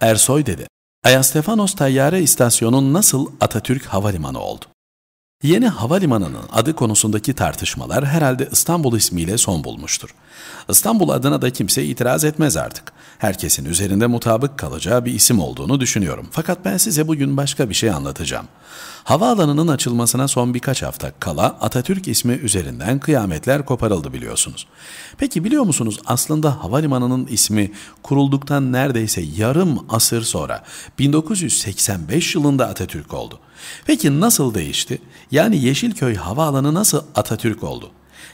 Ersoy dedi. Ayastefanos tayyare istasyonun nasıl Atatürk Havalimanı oldu? Yeni havalimanının adı konusundaki tartışmalar herhalde İstanbul ismiyle son bulmuştur. İstanbul adına da kimse itiraz etmez artık. Herkesin üzerinde mutabık kalacağı bir isim olduğunu düşünüyorum. Fakat ben size bugün başka bir şey anlatacağım. Havaalanının açılmasına son birkaç hafta kala Atatürk ismi üzerinden kıyametler koparıldı biliyorsunuz. Peki biliyor musunuz aslında havalimanının ismi kurulduktan neredeyse yarım asır sonra 1985 yılında Atatürk oldu. Peki nasıl değişti? Yani Yeşilköy Havaalanı nasıl Atatürk oldu?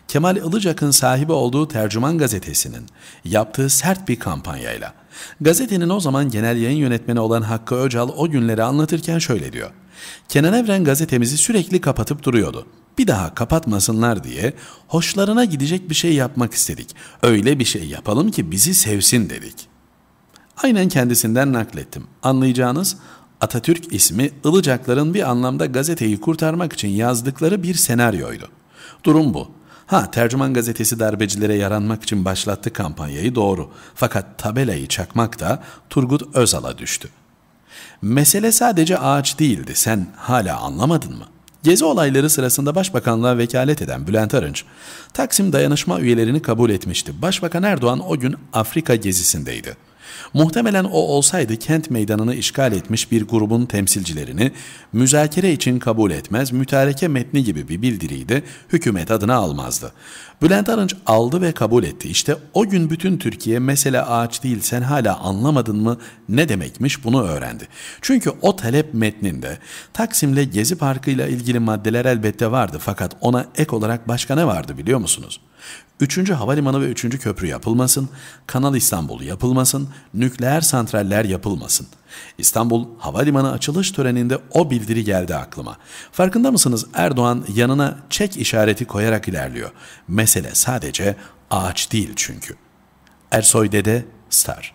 Kemal Ilıcak'ın sahibi olduğu Tercüman Gazetesi'nin yaptığı sert bir kampanyayla. Gazetenin o zaman genel yayın yönetmeni olan Hakkı Öcal o günleri anlatırken şöyle diyor. Kenan Evren gazetemizi sürekli kapatıp duruyordu. Bir daha kapatmasınlar diye hoşlarına gidecek bir şey yapmak istedik. Öyle bir şey yapalım ki bizi sevsin dedik. Aynen kendisinden naklettim. Anlayacağınız Atatürk ismi Ilıcakların bir anlamda gazeteyi kurtarmak için yazdıkları bir senaryoydu. Durum bu. Ha tercüman gazetesi darbecilere yaranmak için başlattı kampanyayı doğru. Fakat tabelayı çakmak da Turgut Özal'a düştü. Mesele sadece ağaç değildi sen hala anlamadın mı? Gezi olayları sırasında başbakanlığa vekalet eden Bülent Arınç, Taksim dayanışma üyelerini kabul etmişti. Başbakan Erdoğan o gün Afrika gezisindeydi. Muhtemelen o olsaydı kent meydanını işgal etmiş bir grubun temsilcilerini müzakere için kabul etmez, mütareke metni gibi bir bildiriyi de hükümet adına almazdı. Bülent Arınç aldı ve kabul etti. İşte o gün bütün Türkiye mesele ağaç değil sen hala anlamadın mı ne demekmiş bunu öğrendi. Çünkü o talep metninde Taksim'le Gezi parkı ile ilgili maddeler elbette vardı fakat ona ek olarak başka ne vardı biliyor musunuz? Üçüncü havalimanı ve üçüncü köprü yapılmasın, Kanal İstanbul yapılmasın, nükleer santraller yapılmasın. İstanbul Havalimanı açılış töreninde o bildiri geldi aklıma. Farkında mısınız Erdoğan yanına çek işareti koyarak ilerliyor. Mesele sadece ağaç değil çünkü. Ersoy Dede Star